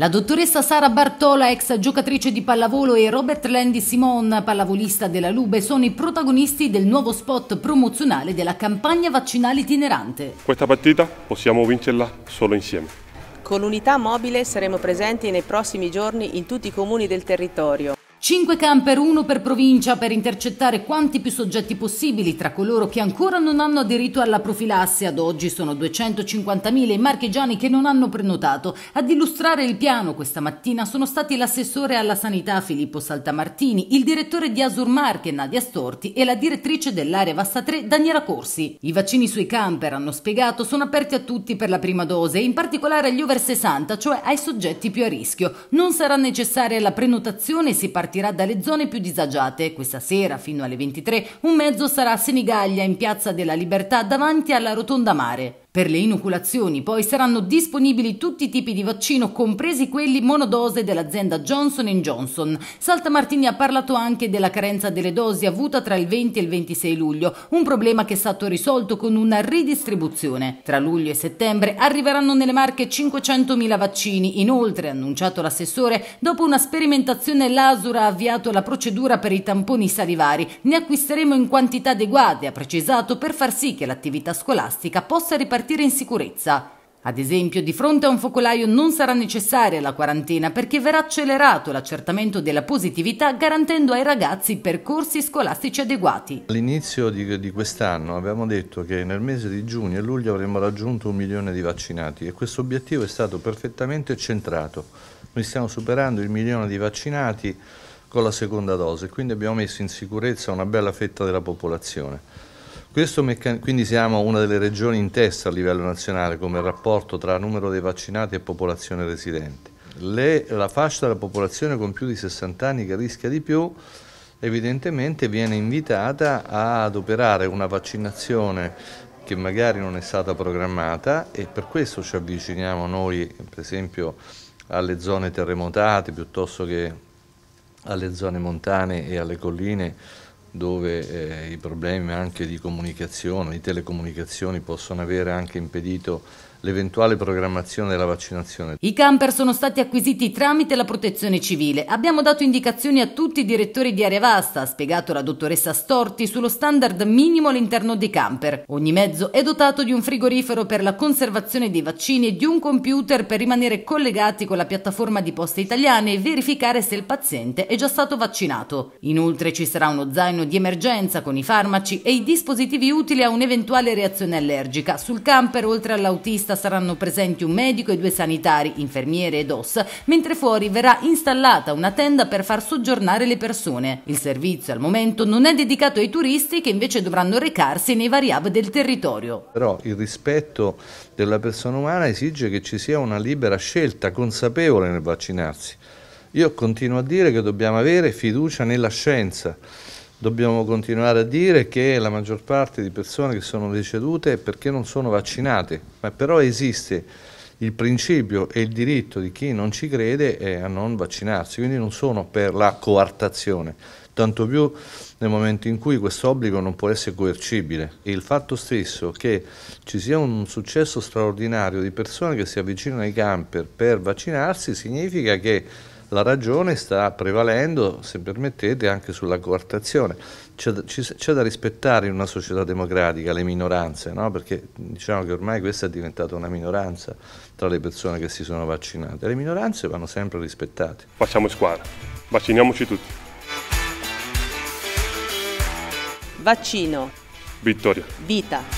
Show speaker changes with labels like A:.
A: La dottoressa Sara Bartola, ex giocatrice di pallavolo, e Robert Landy Simon, pallavolista della Lube, sono i protagonisti del nuovo spot promozionale della campagna vaccinale itinerante.
B: Questa partita possiamo vincerla solo insieme.
A: Con l'unità mobile saremo presenti nei prossimi giorni in tutti i comuni del territorio. 5 camper, uno per provincia, per intercettare quanti più soggetti possibili tra coloro che ancora non hanno aderito alla profilassi. Ad oggi sono 250.000 i marchigiani che non hanno prenotato. Ad illustrare il piano questa mattina sono stati l'assessore alla sanità Filippo Saltamartini, il direttore di Marche Nadia Storti e la direttrice dell'area Vassa 3 Daniela Corsi. I vaccini sui camper, hanno spiegato, sono aperti a tutti per la prima dose, in particolare agli over 60, cioè ai soggetti più a rischio. Non sarà necessaria la prenotazione si partirà partirà dalle zone più disagiate. Questa sera, fino alle 23, un mezzo sarà a Senigallia in Piazza della Libertà davanti alla Rotonda Mare. Per le inoculazioni poi saranno disponibili tutti i tipi di vaccino, compresi quelli monodose dell'azienda Johnson Johnson. Salta Martini ha parlato anche della carenza delle dosi avuta tra il 20 e il 26 luglio, un problema che è stato risolto con una ridistribuzione. Tra luglio e settembre arriveranno nelle marche 500.000 vaccini. Inoltre, ha annunciato l'assessore, dopo una sperimentazione l'Asura ha avviato la procedura per i tamponi salivari. Ne acquisteremo in quantità adeguate, ha precisato, per far sì che l'attività scolastica possa ripartire partire in sicurezza. Ad esempio, di fronte a un focolaio non sarà necessaria la quarantena perché verrà accelerato l'accertamento della positività garantendo ai ragazzi percorsi scolastici adeguati.
B: All'inizio di, di quest'anno abbiamo detto che nel mese di giugno e luglio avremmo raggiunto un milione di vaccinati e questo obiettivo è stato perfettamente centrato. Noi stiamo superando il milione di vaccinati con la seconda dose, quindi abbiamo messo in sicurezza una bella fetta della popolazione. Meccan- quindi siamo una delle regioni in testa a livello nazionale come rapporto tra numero dei vaccinati e popolazione residente. Le, la fascia della popolazione con più di 60 anni che rischia di più evidentemente viene invitata ad operare una vaccinazione che magari non è stata programmata e per questo ci avviciniamo noi per esempio alle zone terremotate piuttosto che alle zone montane e alle colline dove eh, i problemi anche di comunicazione, di telecomunicazioni possono avere anche impedito l'eventuale programmazione della vaccinazione.
A: I camper sono stati acquisiti tramite la protezione civile. Abbiamo dato indicazioni a tutti i direttori di area vasta, ha spiegato la dottoressa Storti, sullo standard minimo all'interno dei camper. Ogni mezzo è dotato di un frigorifero per la conservazione dei vaccini e di un computer per rimanere collegati con la piattaforma di poste italiane e verificare se il paziente è già stato vaccinato. Inoltre ci sarà uno zaino di emergenza con i farmaci e i dispositivi utili a un'eventuale reazione allergica. Sul camper, oltre all'autista, pista saranno presenti un medico e due sanitari, infermiere ed OS, mentre fuori verrà installata una tenda per far soggiornare le persone. Il servizio al momento non è dedicato ai turisti che invece dovranno recarsi nei vari hub del territorio.
B: Però il rispetto della persona umana esige che ci sia una libera scelta consapevole nel vaccinarsi. Io continuo a dire che dobbiamo avere fiducia nella scienza dobbiamo continuare a dire che la maggior parte di persone che sono decedute è perché non sono vaccinate, ma però esiste il principio e il diritto di chi non ci crede a non vaccinarsi, quindi non sono per la coartazione, tanto più nel momento in cui questo obbligo non può essere coercibile. E il fatto stesso che ci sia un successo straordinario di persone che si avvicinano ai camper per vaccinarsi significa che la ragione sta prevalendo, se permettete, anche sulla coartazione. C'è, c'è da rispettare in una società democratica le minoranze, no? perché diciamo che ormai questa è diventata una minoranza tra le persone che si sono vaccinate. Le minoranze vanno sempre rispettate. Facciamo squadra, vacciniamoci tutti.
A: Vaccino. Vittoria. Vita.